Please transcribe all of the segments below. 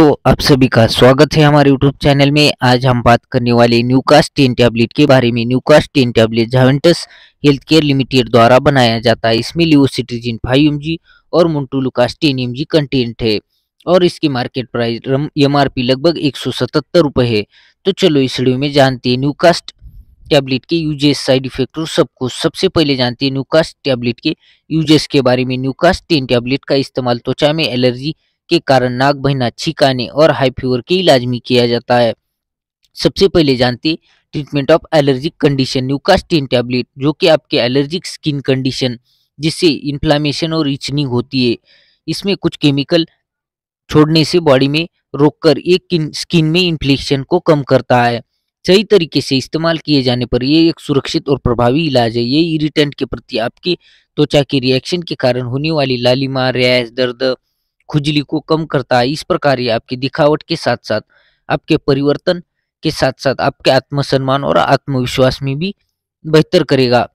दोस्तों आप सभी का स्वागत है हमारे यूट्यूब चैनल में आज हम बात करने वाले न्यूकास्ट टेन टैबलेट के बारे में Nucast ten tablet Zuventus health care limited द्वारा बनाया जाता है इसमें लिओसिट्रीजिन फाइव एम और मोन्टोलुकास टेन एम कंटेंट है और इसकी मार्केट प्राइस एम लगभग एक सौ है तो चलो इस वीडियो में जानते हैं न्यूकास्ट टैबलेट के यूजेस साइड इफेक्ट और सब कुछ सबसे पहले जानते हैं न्यूकास्ट टैबलेट के यूजेस के बारे में न्यूकास्ट टेन टैबलेट का इस्तेमाल त्वचा में एलर्जी के कारण बहना छिकाने और हाई फीवर के इलाज में किया जाता है सबसे पहले जानते ट्रीटमेंट ऑफ एलर्जिक कंडीशन न्यूकास्टिन टैबलेट जो कि आपके एलर्जिक स्किन कंडीशन जिससे इन्फ्लामेशन और इचनिंग होती है इसमें कुछ केमिकल छोड़ने से बॉडी में रोककर एक स्किन में इन्फ्लेक्शन को कम करता है सही तरीके से इस्तेमाल किए जाने पर यह एक सुरक्षित और प्रभावी इलाज है ये इरिटेंट के प्रति आपकी त्वचा के रिएक्शन के कारण होने वाली लालिमा रैश दर्द खुजली को कम करता है इस प्रकार ये आपकी दिखावट के साथ साथ आपके परिवर्तन के साथ साथ आपके आत्मसम्मान और आत्मविश्वास में भी बेहतर करेगा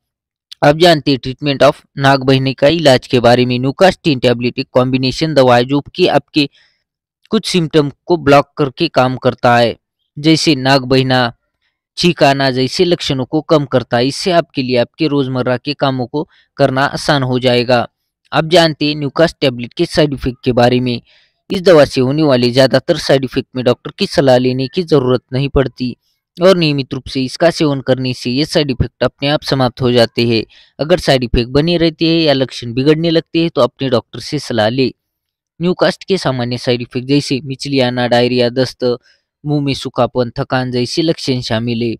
आप जानते हैं ट्रीटमेंट ऑफ नाग बहने का इलाज के बारे में न्यूकास्टीन टैबलेट एक कॉम्बिनेशन दवा है जो कि आपके कुछ सिम्टम को ब्लॉक करके काम करता है जैसे नाग बहना छींक आना जैसे लक्षणों को कम करता है इससे आपके लिए आपके रोजमर्रा के कामों को करना आसान हो जाएगा आप जानते हैं न्यूकास्ट टैबलेट के साइड इफेक्ट के बारे में इस दवा से होने वाले ज़्यादातर साइड इफेक्ट में डॉक्टर की सलाह लेने की ज़रूरत नहीं पड़ती और नियमित रूप से इसका सेवन करने से ये साइड इफेक्ट अपने आप समाप्त हो जाते हैं अगर साइड इफेक्ट बने रहते हैं या लक्षण बिगड़ने लगते हैं तो अपने डॉक्टर से सलाह ले न्यूकास्ट के सामान्य साइड इफेक्ट जैसे मिचली आना डायरिया दस्त मुंह में सूखापन थकान जैसे लक्षण शामिल है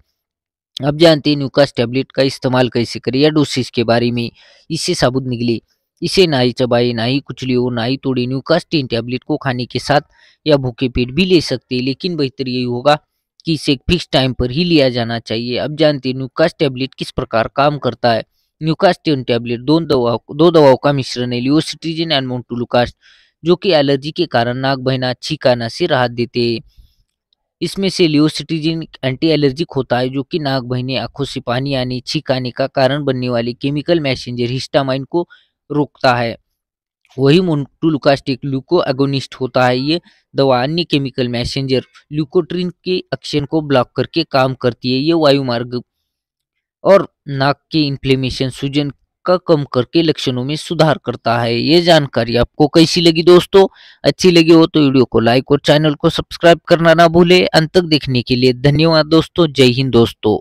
अब जानते हैं न्यूकास्ट टैबलेट का इस्तेमाल कैसे करें या डोसेज के बारे में इससे साबुत निकले इसे ना ही चबाई ना ही कुचलियों ना ही तोड़े न्यूकास्टीन टैबलेट को खाने के साथ या भूखे पेट भी ले सकते हैं लेकिन बेहतर यही होगा कि इसे एक फिक्स टाइम पर ही लिया जाना चाहिए अब जानते हैं न्यूकास्ट टैबलेट किस प्रकार काम करता है न्यूकास्टियन टैबलेट दो दवाओं दो दवाओं का मिश्रण है लियोसिट्रीजन एंड मोन्टुलुकास्ट जो कि एलर्जी के कारण नाक बहना छीकाना से राहत देते हैं इसमें से लियोसिट्रीजिन एंटी एलर्जिक होता है जो कि नाक बहने आंखों से पानी आने छीकाने का कारण बनने वाले केमिकल मैसेंजर हिस्टामाइन को रोकता है वही मोन्टूलुकास्टिक ल्यूको एगोनिस्ट होता है ये दवा अन्य केमिकल मैसेंजर ल्यूकोट्रीन के एक्शन को ब्लॉक करके काम करती है ये वायु मार्ग और नाक के इन्फ्लेमेशन सूजन का कम करके लक्षणों में सुधार करता है ये जानकारी आपको कैसी लगी दोस्तों अच्छी लगी हो तो वीडियो को लाइक और चैनल को सब्सक्राइब करना ना भूले अंत तक देखने के लिए धन्यवाद दोस्तों जय हिंद दोस्तों